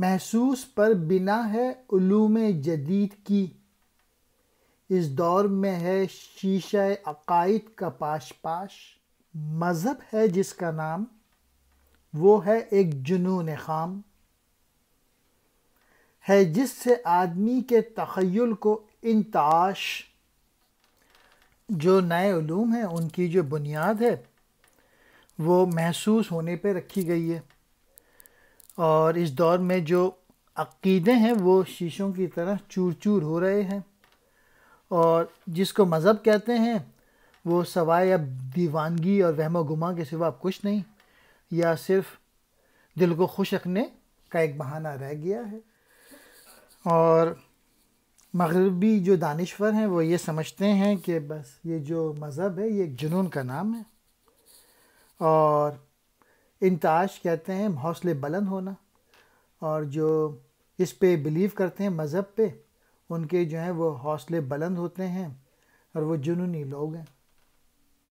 महसूस पर बिना है उलूम जदीद की इस दौर में है शीशा अकायद का पाश पाश मज़हब है जिसका नाम वो है एक जुनून खाम है जिससे आदमी के तखयल को इंताश जो नए उलूम हैं उनकी जो बुनियाद है वो महसूस होने पे रखी गई है और इस दौर में जो अकीदे हैं वो शीशों की तरह चूर चूर हो रहे हैं और जिसको मज़हब कहते हैं वो सवाए अब दीवानगी और वहम गुमा के सिवा कुछ नहीं या सिर्फ दिल को खुश रखने का एक बहाना रह गया है और मगरबी जो दानश्वर हैं वो ये समझते हैं कि बस ये जो मज़हब है ये एक जुनून का नाम है और इंताश कहते हैं हौसले बुलंद होना और जो इस पे बिलीव करते हैं मज़हब पे उनके जो हैं वो हौसले बुलंद होते हैं और वो जुनूनी लोग हैं